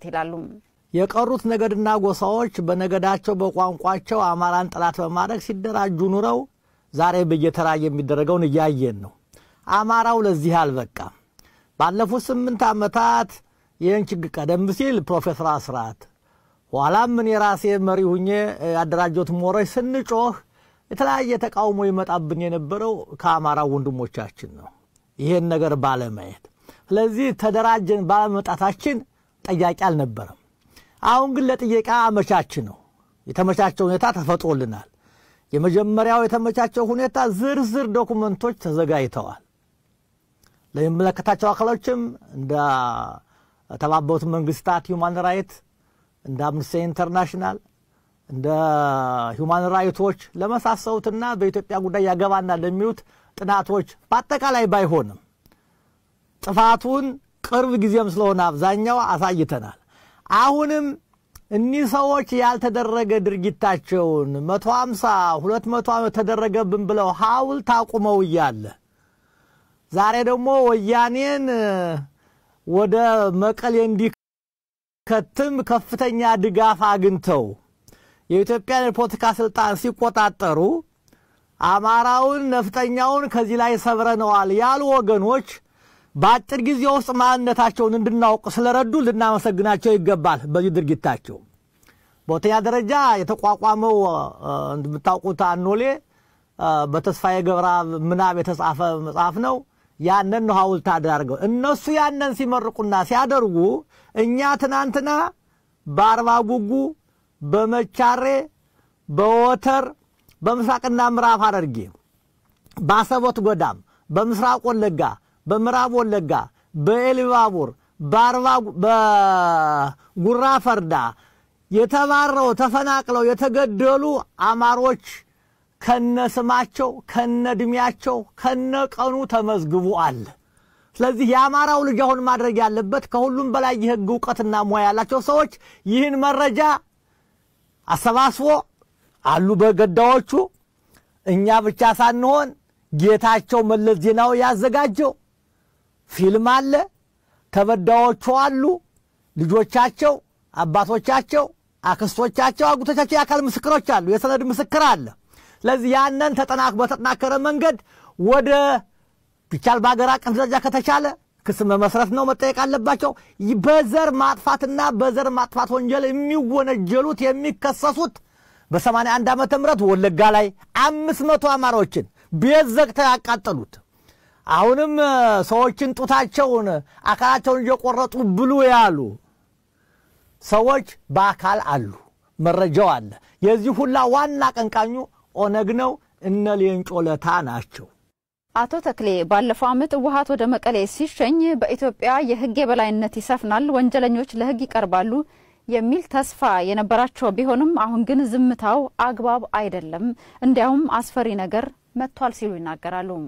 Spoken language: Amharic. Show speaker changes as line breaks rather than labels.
አለበት ይላሉ። የቀሩት ነገድና ጎሳዎች በነገዳቸው በቋንቋቸው አማራን ጠላት በማድረግ ሲደራጁ ኑረው ዛሬ በየተራ የሚደረገውን እያየን ነው። አማራው ለዚህ አልበቃም። ባለፉት ስምንት ዓመታት ይህን ችግር ቀደም ሲል ፕሮፌሰር አስራት ኋላም ምን የራሴ መሪ ሁኜ ያደራጆት ሞረች ስንጮህ የተለያየ ተቃውሞ ይመጣብን የነበረው ከአማራው ወንድሞቻችን ነው። ይሄን ነገር ባለማየት ስለዚህ ተደራጀን ባለመጣታችን ጠያቂ አልነበረም። አሁን ግን ለጥየቃ አመቻች ነው። የተመቻቸው ሁኔታ ተፈጥሮልናል። የመጀመሪያው የተመቻቸው ሁኔታ ዝርዝር ዶኩመንቶች ተዘጋጅተዋል። ለሚመለከታቸው አካሎችም እንደ ተባበሩት መንግስታት ሁማን ራይት፣ እንደ አምነስቲ ኢንተርናሽናል፣ እንደ ሁማን ራይቶች ለመሳሰሉትና በኢትዮጵያ ጉዳይ ያገባናል ለሚሉት ጥናቶች በአጠቃላይ ባይሆንም ጥፋቱን ቅርብ ጊዜም ስለሆነ አብዛኛው አሳይተናል። አሁንም እኒህ ሰዎች ያልተደረገ ድርጊታቸውን መቶ ሀምሳ ሁለት መቶ ተደረገብን ብለው ሐውልት አቁመው እያለ ዛሬ ደግሞ ወያኔን ወደ መቀሌ እንዲከትም ከፍተኛ ድጋፍ አግኝተው የኢትዮጵያን የፖለቲካ ስልጣን ሲቆጣጠሩ አማራውን ነፍጠኛውን ከዚህ ላይ ሰብረነዋል ያሉ ወገኖች በአጭር ጊዜ ውስጥ ማንነታቸውን እንድናውቅ ስለረዱ ልናመሰግናቸው ይገባል። በዚህ ድርጊታቸው በሁለተኛ ደረጃ የተቋቋመው እንደምታውቁት አኖሌ በተስፋዬ ገብረአብ ምናብ የተጻፈ መጽሐፍ ነው። ያንን ነው ሐውልት አድርገው እነሱ ያንን ሲመርቁና ሲያደርጉ እኛ ትናንትና በአርባ ጉጉ፣ በመቻሬ፣ በወተር፣ በምስራቅና ምዕራብ ሐረርጌ፣ በአሰቦት ጎዳም፣ በምስራቅ ወለጋ በምዕራብ ወለጋ፣ በአርባ በጉራ ፈርዳ የተባረው ተፈናቅለው የተገደሉ አማሮች ከነ ስማቸው ከነ እድሜያቸው ከነ ቀኑ ተመዝግቡ አለ። ስለዚህ የአማራው ልጅ አሁን ማድረግ ያለበት ከሁሉም በላይ የህግ እውቀትና ሙያ ያላቸው ሰዎች ይህን መረጃ አሰባስቦ አሉ በገዳዎቹ እኛ ብቻ ሳንሆን ጌታቸው መለስ ዜናዊ ያዘጋጀው ፊልም አለ፣ ተበዳዎቹ አሉ፣ ልጆቻቸው፣ አባቶቻቸው፣ አክስቶቻቸው፣ አጉቶቻቸው የአካል ምስክሮች አሉ፣ የሰነድ ምስክር አለ። ስለዚህ ያንን በተጠናከረ መንገድ ወደ ቢቻል በሀገር አቀፍ ደረጃ ከተቻለ ክስ መመስረት ነው መጠየቅ አለባቸው። በዘር ማጥፋትና በዘር ማጥፋት ወንጀል የሚወነጀሉት የሚከሰሱት በ81 ዓመተ ምህረት ወለጋ ላይ አምስት መቶ አማራዎችን ቤት ዘግተው ያቃጠሉት አሁንም ሰዎችን ጡታቸውን አካላቸውን እየቆረጡ ብሉ ያሉ ሰዎች በአካል አሉ። መረጃው አለ። የዚህ ሁላ ዋና ቀንቃኙ ኦነግ ነው። እነ ሌንጮ ለታ ናቸው። አቶ ተክሌ ባለፈው ዓመት ህወሓት ወደ መቀሌ ሲሸኝ በኢትዮጵያ የህግ የበላይነት ይሰፍናል፣ ወንጀለኞች ለህግ ይቀርባሉ የሚል ተስፋ የነበራቸው ቢሆንም አሁን ግን ዝምታው አግባብ አይደለም፣ እንዲያውም አስፈሪ ነገር መጥቷል ሲሉ ይናገራሉ።